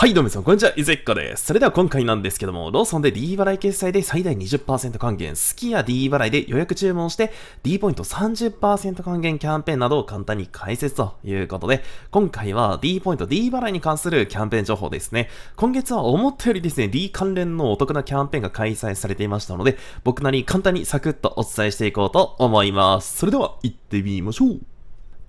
はい、どうもさん、こんにちは、いずっこです。それでは今回なんですけども、ローソンで D 払い決済で最大20%還元、スキア D 払いで予約注文して、D ポイント30%還元キャンペーンなどを簡単に解説ということで、今回は D ポイント D 払いに関するキャンペーン情報ですね。今月は思ったよりですね、D 関連のお得なキャンペーンが開催されていましたので、僕なり簡単にサクッとお伝えしていこうと思います。それでは、行ってみましょう。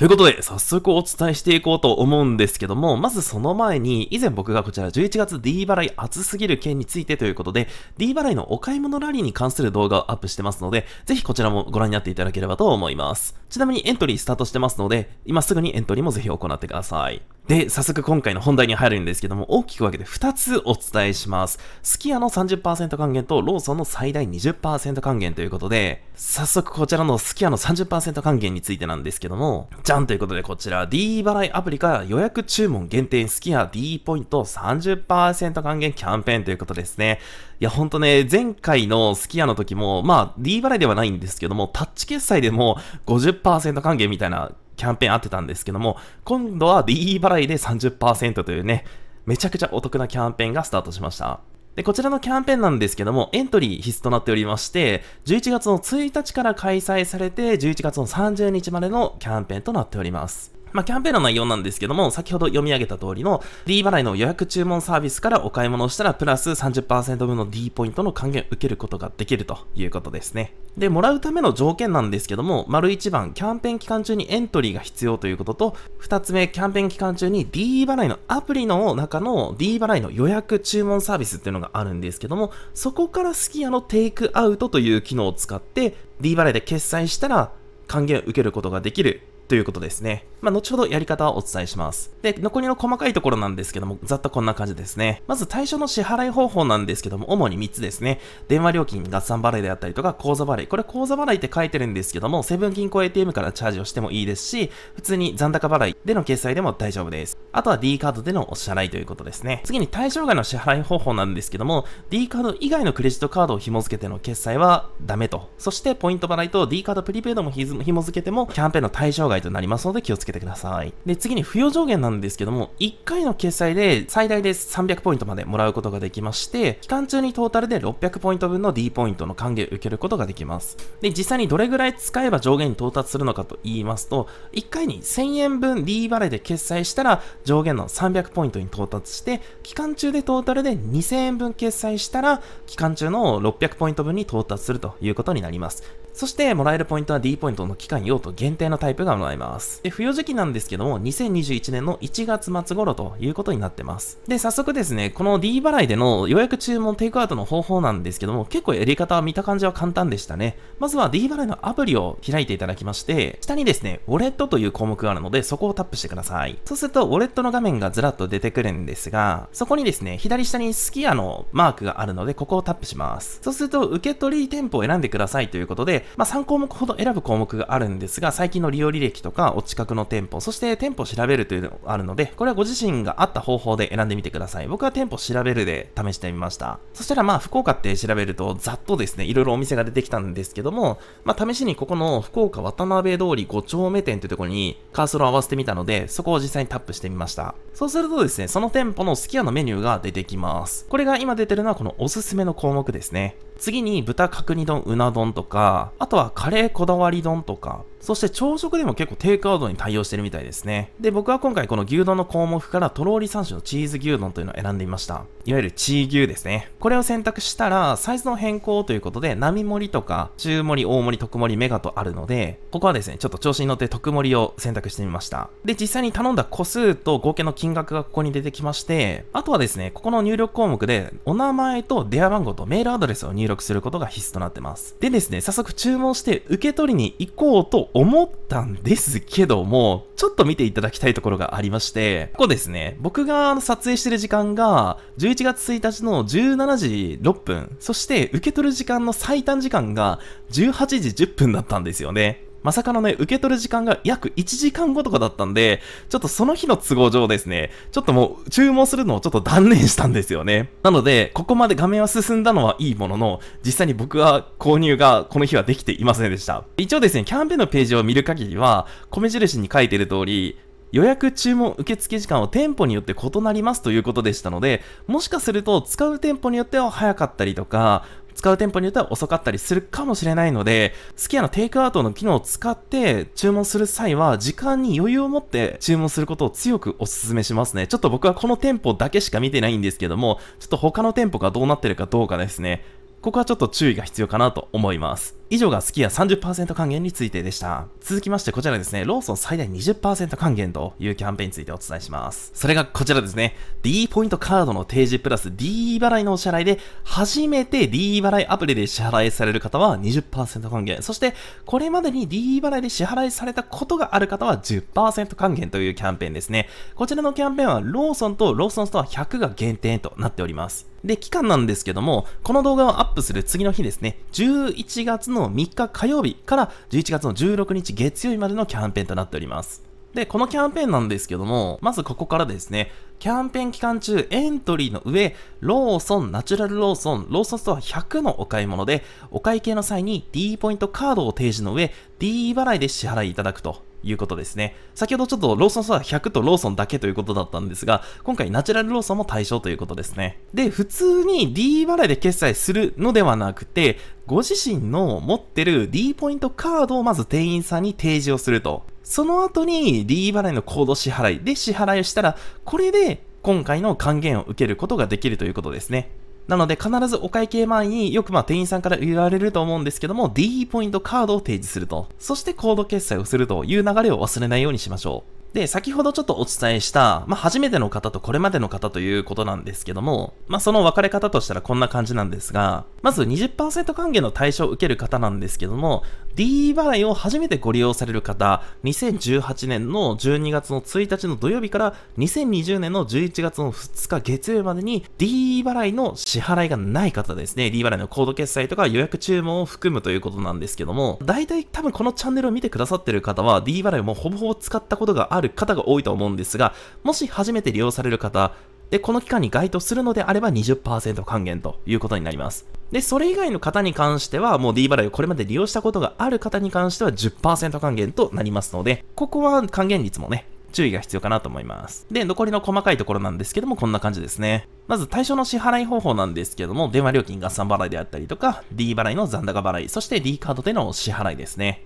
ということで、早速お伝えしていこうと思うんですけども、まずその前に、以前僕がこちら11月 D 払い熱すぎる件についてということで、D 払いのお買い物ラリーに関する動画をアップしてますので、ぜひこちらもご覧になっていただければと思います。ちなみにエントリースタートしてますので、今すぐにエントリーもぜひ行ってください。で、早速今回の本題に入るんですけども、大きく分けて2つお伝えします。スキアの30%還元とローソンの最大20%還元ということで、早速こちらのスキアの30%還元についてなんですけども、じゃんということで、こちら D 払いアプリから予約注文限定スキア D ポイント30%還元キャンペーンということですね。いや、ほんとね、前回のスキアの時も、まあ、D 払いではないんですけども、タッチ決済でも50%還元みたいなキャンペーンあってたんですけども、今度は D 払いで30%というね、めちゃくちゃお得なキャンペーンがスタートしました。で、こちらのキャンペーンなんですけども、エントリー必須となっておりまして、11月の1日から開催されて、11月の30日までのキャンペーンとなっております。まあ、キャンペーンの内容なんですけども、先ほど読み上げた通りの D 払いの予約注文サービスからお買い物をしたら、プラス30%分の D ポイントの還元を受けることができるということですね。で、もらうための条件なんですけども、丸一番、キャンペーン期間中にエントリーが必要ということと、二つ目、キャンペーン期間中に D 払いのアプリの中の D 払いの予約注文サービスっていうのがあるんですけども、そこからスキヤのテイクアウトという機能を使って、D 払いで決済したら還元を受けることができるということですね。まあ、後ほどやり方をお伝えします。で、残りの細かいところなんですけども、ざっとこんな感じですね。まず対象の支払い方法なんですけども、主に3つですね。電話料金、合算払いであったりとか、口座払い。これ口座払いって書いてるんですけども、セブン銀行 ATM からチャージをしてもいいですし、普通に残高払いでの決済でも大丈夫です。あとは D カードでのお支払いということですね。次に対象外の支払い方法なんですけども、D カード以外のクレジットカードを紐付けての決済はダメと。そしてポイント払いと D カードプリペイドも紐付けても、キャンペーンの対象外済となりますので気をつけてください。で、次に付与上限なんですけども、1回の決済で最大で300ポイントまでもらうことができまして、期間中にトータルで600ポイント分の D ポイントの還元受けることができます。で、実際にどれぐらい使えば上限に到達するのかと言いますと、1回に1000円分 D 払いで決済したら上限の300ポイントに到達して、期間中でトータルで2000円分決済したら、期間中の600ポイント分に到達するということになります。そしてもらえるポイントは D ポイントの期間用途限定のタイプがもらえます。で、付与時期なんですけども、2021年の1月末頃ということになってます。で、早速ですね、この D 払いでの予約注文テイクアウトの方法なんですけども、結構やり方は見た感じは簡単でしたね。まずは D 払いのアプリを開いていただきまして、下にですね、ウォレットという項目があるので、そこをタップしてください。そうすると、ウォレットの画面がずらっと出てくるんですが、そこにですね、左下にスキアのマークがあるので、ここをタップします。そうすると、受け取り店舗を選んでくださいということで、まあ、3項目ほど選ぶ項目があるんですが、最近の利用履歴とか、お近くの店舗、そして店舗調べるというのがあるので、これはご自身があった方法で選んでみてください。僕は店舗調べるで試してみました。そしたらまあ、福岡って調べると、ざっとですね、いろいろお店が出てきたんですけども、まあ、試しにここの福岡渡辺通り5丁目店というところにカーソルを合わせてみたので、そこを実際にタップしてみました。そうするとですね、その店舗のすき家のメニューが出てきます。これが今出てるのはこのおすすめの項目ですね。次に豚角煮丼、うな丼とか、あとはカレーこだわり丼とか、そして朝食でも結構テイクアウトに対応してるみたいですね。で、僕は今回この牛丼の項目からとろーり3種のチーズ牛丼というのを選んでみました。いわゆるチー牛ですね。これを選択したら、サイズの変更ということで、並盛りとか、中盛り、大盛り、特盛り、メガとあるので、ここはですね、ちょっと調子に乗って特盛りを選択してみました。で、実際に頼んだ個数と合計の金額がここに出てきまして、あとはですね、ここの入力項目で、お名前と電話番号とメールアドレスを入力録することが必須となってます。でですね、早速注文して受け取りに行こうと思ったんですけども、ちょっと見ていただきたいところがありまして、ここですね、僕が撮影してる時間が、11月1日の17時6分、そして受け取る時間の最短時間が18時10分だったんですよね。まさかのね、受け取る時間が約1時間後とかだったんで、ちょっとその日の都合上ですね、ちょっともう注文するのをちょっと断念したんですよね。なので、ここまで画面は進んだのはいいものの、実際に僕は購入がこの日はできていませんでした。一応ですね、キャンペーンのページを見る限りは、米印に書いてる通り、予約注文受付時間を店舗によって異なりますということでしたので、もしかすると使う店舗によっては早かったりとか、使う店舗によっては遅かったりするかもしれないので、スキ家のテイクアウトの機能を使って注文する際は、時間に余裕を持って注文することを強くお勧めしますね。ちょっと僕はこの店舗だけしか見てないんですけども、ちょっと他の店舗がどうなってるかどうかですね。ここはちょっと注意が必要かなと思います。以上がスきヤ30%還元についてでした。続きましてこちらですね、ローソン最大20%還元というキャンペーンについてお伝えします。それがこちらですね、D ポイントカードの提示プラス D 払いのお支払いで、初めて D 払いアプリで支払いされる方は20%還元、そしてこれまでに D 払いで支払いされたことがある方は10%還元というキャンペーンですね。こちらのキャンペーンはローソンとローソンストア100が限定となっております。で、期間なんですけども、この動画をアップする次の日ですね、11月のの3日火曜日から11月の16日月曜日までのキャンペーンとなっております。で、このキャンペーンなんですけども、まずここからですね、キャンペーン期間中エントリーの上、ローソン、ナチュラルローソン、ローソンストア100のお買い物で、お会計の際に D ポイントカードを提示の上、D 払いで支払いいただくということですね。先ほどちょっとローソンソーダ100とローソンだけということだったんですが、今回ナチュラルローソンも対象ということですね。で、普通に D 払いで決済するのではなくて、ご自身の持ってる D ポイントカードをまず店員さんに提示をすると。その後に D 払いのコード支払いで支払いをしたら、これで今回の還元を受けることができるということですね。なので必ずお会計前によくまあ店員さんから言われると思うんですけども DE ポイントカードを提示すると。そしてコード決済をするという流れを忘れないようにしましょう。で、先ほどちょっとお伝えした、まあ、初めての方とこれまでの方ということなんですけども、まあ、その分かれ方としたらこんな感じなんですが、まず20%還元の対象を受ける方なんですけども、D 払いを初めてご利用される方、2018年の12月の1日の土曜日から2020年の11月の2日月曜日までに D 払いの支払いがない方ですね。D 払いのコード決済とか予約注文を含むということなんですけども、大体多分このチャンネルを見てくださってる方は D 払いをもうほぼほぼ使ったことがあるある方が多いと思うんですが、もし初めて利用される方、で、この期間に該当するのであれば20%還元ということになります。で、それ以外の方に関しては、もう D 払いをこれまで利用したことがある方に関しては10%還元となりますので、ここは還元率もね、注意が必要かなと思います。で、残りの細かいところなんですけども、こんな感じですね。まず対象の支払い方法なんですけども、電話料金合算払いであったりとか、D 払いの残高払い、そして D カードでの支払いですね。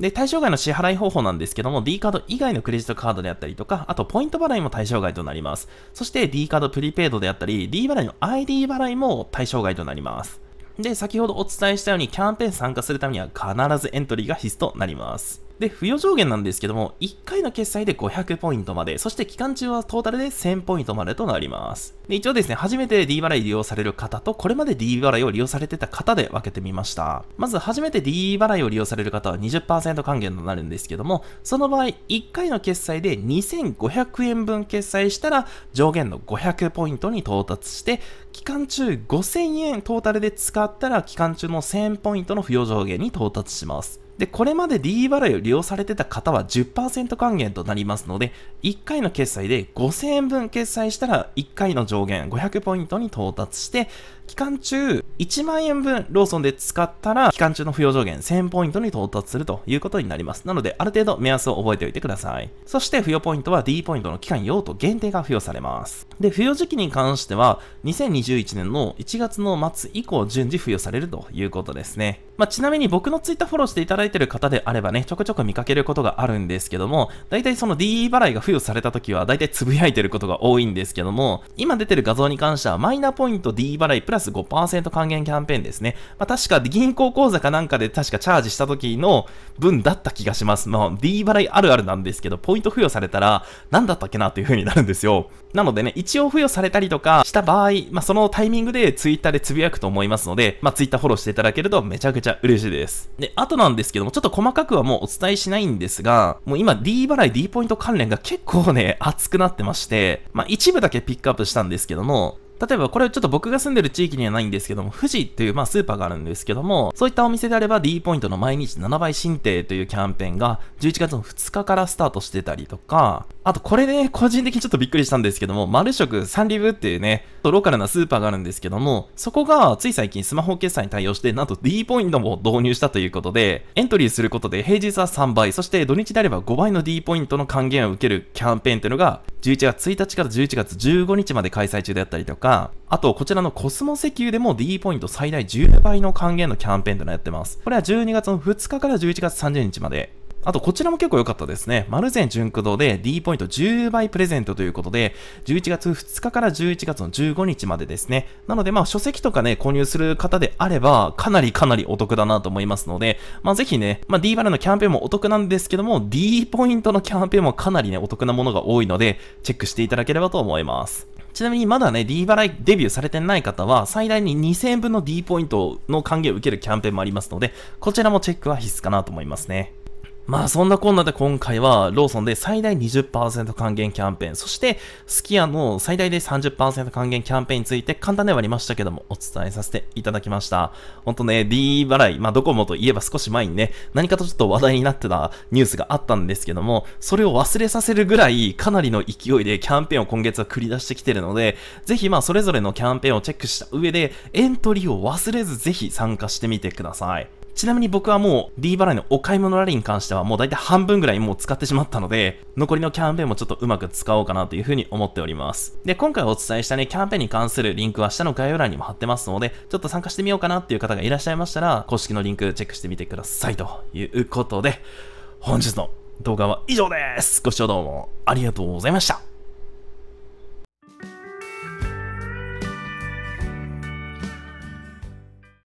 で、対象外の支払い方法なんですけども、D カード以外のクレジットカードであったりとか、あとポイント払いも対象外となります。そして D カードプリペイドであったり、D 払いの ID 払いも対象外となります。で、先ほどお伝えしたようにキャンペーン参加するためには必ずエントリーが必須となります。で、付与上限なんですけども、1回の決済で500ポイントまで、そして期間中はトータルで1000ポイントまでとなります。で、一応ですね、初めて D 払い利用される方と、これまで D 払いを利用されてた方で分けてみました。まず、初めて D 払いを利用される方は20%還元となるんですけども、その場合、1回の決済で2500円分決済したら、上限の500ポイントに到達して、期間中5000円トータルで使ったら、期間中の1000ポイントの付与上限に到達します。で、これまで D 払いを利用されてた方は10%還元となりますので、1回の決済で5000円分決済したら1回の上限500ポイントに到達して、期間中、1万円分ローソンで使ったら、期間中の扶養上限1000ポイントに到達するということになります。なので、ある程度目安を覚えておいてください。そして、付与ポイントは D ポイントの期間用途限定が付与されます。で、付与時期に関しては、2021年の1月の末以降、順次付与されるということですね。まあ、ちなみに僕の Twitter フォローしていただいている方であればね、ちょくちょく見かけることがあるんですけども、大体その DE 払いが付与された時は、大体つぶやいてることが多いんですけども、今出てる画像に関しては、マイナポイント D 払いプララス5%還元キャンペーンですね。まあ、確か銀行口座かなんかで確かチャージした時の分だった気がします。まあ、D 払いあるあるなんですけど、ポイント付与されたら、何だったっけなという風になるんですよ。なのでね、一応付与されたりとかした場合、まあ、そのタイミングで Twitter でつぶやくと思いますので、まあ、Twitter フォローしていただけるとめちゃくちゃ嬉しいです。で、あとなんですけども、ちょっと細かくはもうお伝えしないんですが、もう今 D 払い D ポイント関連が結構ね、熱くなってまして、まあ、一部だけピックアップしたんですけども、例えばこれちょっと僕が住んでる地域にはないんですけども、富士っていうまあスーパーがあるんですけども、そういったお店であれば D ポイントの毎日7倍申請というキャンペーンが11月の2日からスタートしてたりとか、あとこれね、個人的にちょっとびっくりしたんですけども、丸食サンリブっていうね、ローカルなスーパーがあるんですけども、そこがつい最近スマホ決済に対応して、なんと D ポイントも導入したということで、エントリーすることで平日は3倍、そして土日であれば5倍の D ポイントの還元を受けるキャンペーンっていうのが、11月1日から11月15日まで開催中であったりとか、か、あと、こちらのコスモ石油でも D ポイント最大10倍の還元のキャンペーンというのをやってます。これは12月の2日から11月30日まであと、こちらも結構良かったですね。マルゼン純駆動で D ポイント10倍プレゼントということで、11月2日から11月の15日までですね。なので、まあ、書籍とかね、購入する方であれば、かなりかなりお得だなと思いますので、まあ、ぜひね、まあ、D バルのキャンペーンもお得なんですけども、D ポイントのキャンペーンもかなりね、お得なものが多いので、チェックしていただければと思います。ちなみにまだね、D 払いデビューされてない方は、最大に2000円分の D ポイントの還元を受けるキャンペーンもありますので、こちらもチェックは必須かなと思いますね。まあそんなこんなで今回はローソンで最大20%還元キャンペーン、そしてスキヤの最大で30%還元キャンペーンについて簡単ではありましたけどもお伝えさせていただきました。ほんとね、D 払い、まあドコモといえば少し前にね、何かとちょっと話題になってたニュースがあったんですけども、それを忘れさせるぐらいかなりの勢いでキャンペーンを今月は繰り出してきてるので、ぜひまあそれぞれのキャンペーンをチェックした上でエントリーを忘れずぜひ参加してみてください。ちなみに僕はもう D 払いのお買い物ラリーに関してはもう大体半分ぐらいもう使ってしまったので、残りのキャンペーンもちょっとうまく使おうかなというふうに思っております。で、今回お伝えしたね、キャンペーンに関するリンクは下の概要欄にも貼ってますので、ちょっと参加してみようかなっていう方がいらっしゃいましたら、公式のリンクチェックしてみてくださいということで、本日の動画は以上です。ご視聴どうもありがとうございました。